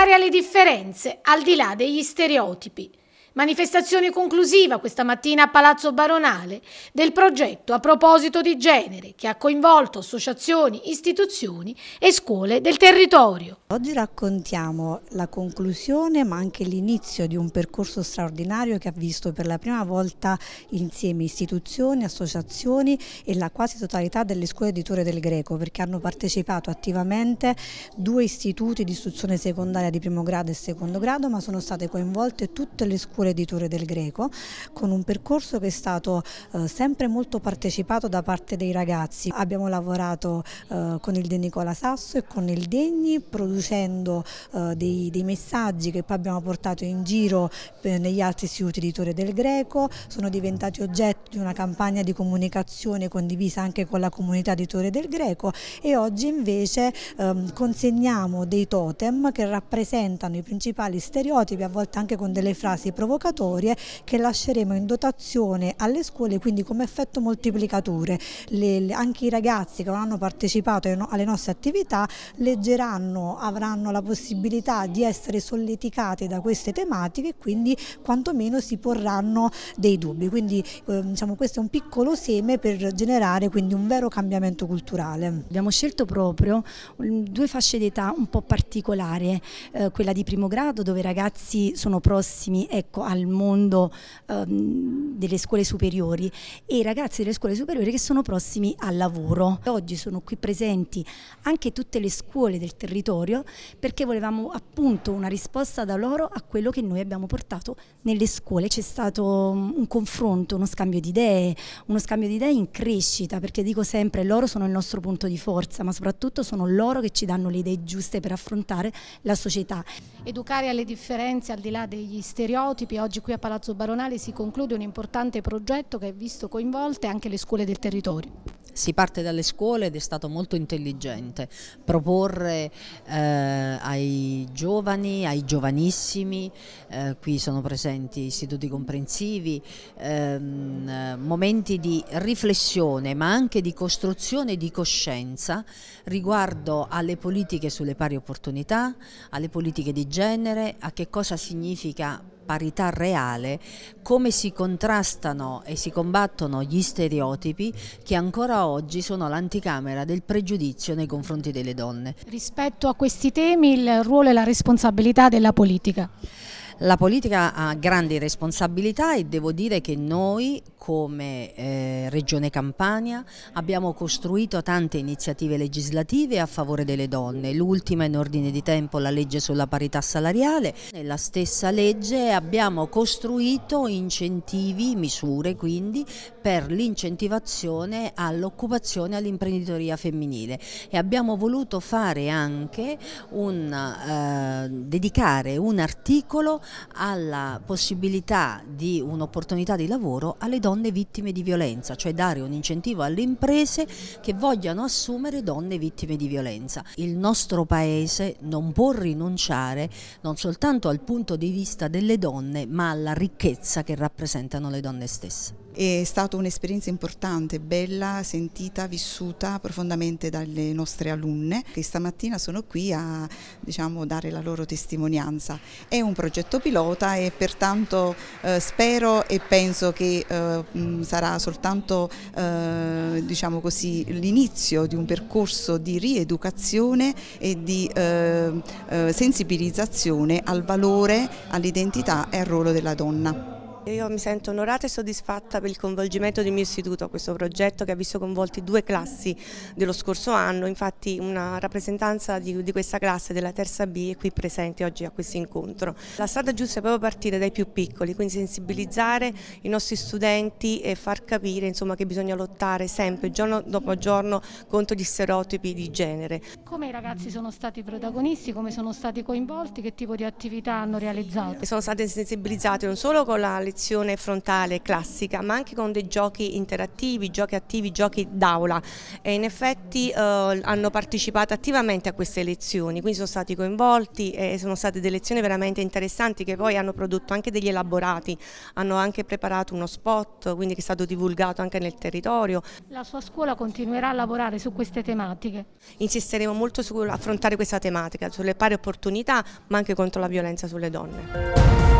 tornare alle differenze, al di là degli stereotipi. Manifestazione conclusiva questa mattina a Palazzo Baronale del progetto a proposito di genere che ha coinvolto associazioni, istituzioni e scuole del territorio. Oggi raccontiamo la conclusione ma anche l'inizio di un percorso straordinario che ha visto per la prima volta insieme istituzioni, associazioni e la quasi totalità delle scuole di Torre del Greco perché hanno partecipato attivamente due istituti di istruzione secondaria di primo grado e secondo grado ma sono state coinvolte tutte le scuole direttore di Torre del Greco, con un percorso che è stato eh, sempre molto partecipato da parte dei ragazzi. Abbiamo lavorato eh, con il De Nicola Sasso e con il Degni, producendo eh, dei, dei, messaggi che poi abbiamo portato in giro eh, negli altri istituti di Torre del Greco, sono diventati oggetto di una campagna di comunicazione condivisa anche con la comunità di Torre del Greco e oggi invece ehm, consegniamo dei totem che rappresentano i principali stereotipi, a volte anche con delle frasi provocative provocatorie che lasceremo in dotazione alle scuole, quindi come effetto moltiplicatore. Le, le, anche i ragazzi che non hanno partecipato alle nostre attività leggeranno, avranno la possibilità di essere solleticati da queste tematiche e quindi quantomeno si porranno dei dubbi. Quindi eh, diciamo, questo è un piccolo seme per generare quindi un vero cambiamento culturale. Abbiamo scelto proprio mm, due fasce d'età un po' particolari, eh, quella di primo grado dove i ragazzi sono prossimi ecco, riferisco al mondo ehm, delle scuole superiori e i ragazzi delle scuole superiori che sono prossimi al lavoro. Oggi sono qui presenti anche tutte le scuole del territorio perché volevamo appunto una risposta da loro a quello che noi abbiamo portato nelle scuole. C'è stato mm, un confronto, uno scambio di idee, uno scambio di idee in crescita perché dico sempre loro sono il nostro punto di forza ma soprattutto sono loro che ci danno le idee giuste per affrontare la società. Educare alle differenze al di là degli stereotipi municipi. Oggi qui a Palazzo Baronale si conclude un importante progetto che ha visto coinvolte anche le scuole del territorio si parte dalle scuole ed è stato molto intelligente proporre eh, ai giovani, ai giovanissimi, eh, qui sono presenti istituti comprensivi, ehm, momenti di riflessione ma anche di costruzione di coscienza riguardo alle politiche sulle pari opportunità, alle politiche di genere, a che cosa significa parità reale, come si contrastano e si combattono gli stereotipi che ancora oggi sono l'anticamera del pregiudizio nei confronti delle donne. Rispetto a questi temi il ruolo e la responsabilità della politica? La politica ha grandi responsabilità e devo dire che noi come eh, Regione Campania abbiamo costruito tante iniziative legislative a favore delle donne, l'ultima in ordine di tempo la legge sulla parità salariale, nella stessa legge abbiamo costruito incentivi, misure quindi per l'incentivazione all'occupazione e all'imprenditoria femminile e abbiamo voluto fare anche un, eh, dedicare un articolo alla possibilità di un'opportunità di lavoro alle donne vittime di violenza, cioè dare un incentivo alle imprese che vogliano assumere donne vittime di violenza. Il nostro Paese non può rinunciare non soltanto al punto di vista delle donne, ma alla ricchezza che rappresentano le donne stesse. È stata un'esperienza importante, bella, sentita, vissuta profondamente dalle nostre alunne che stamattina sono qui a diciamo, dare la loro testimonianza. È un progetto pilota e pertanto eh, spero e penso che eh, mm, sarà soltanto eh, diciamo l'inizio di un percorso di rieducazione e di eh, eh, sensibilizzazione al valore, all'identità e al ruolo della donna. Io mi sento onorata e soddisfatta per il coinvolgimento del mio istituto a questo progetto che ha visto coinvolti due classi dello scorso anno, infatti una rappresentanza di, di questa classe della terza B è qui presente oggi a questo incontro. La strada giusta è proprio partire dai più piccoli, quindi sensibilizzare i nostri studenti e far capire insomma, che bisogna lottare sempre, giorno dopo giorno, contro gli stereotipi di genere. Come i ragazzi sono stati protagonisti, come sono stati coinvolti, che tipo di attività hanno realizzato? Sono state sensibilizzate non solo con la lezione meditazione frontale classica, ma anche con dei giochi interattivi, giochi attivi, giochi d'aula e in effetti eh, hanno partecipato attivamente a queste lezioni, quindi sono stati coinvolti e sono state delle lezioni veramente interessanti che poi hanno prodotto anche degli elaborati, hanno anche preparato uno spot, quindi che è stato divulgato anche nel territorio. La sua scuola continuerà a lavorare su queste tematiche? Insisteremo molto sull'affrontare questa tematica, sulle pari opportunità, ma anche contro la violenza sulle donne.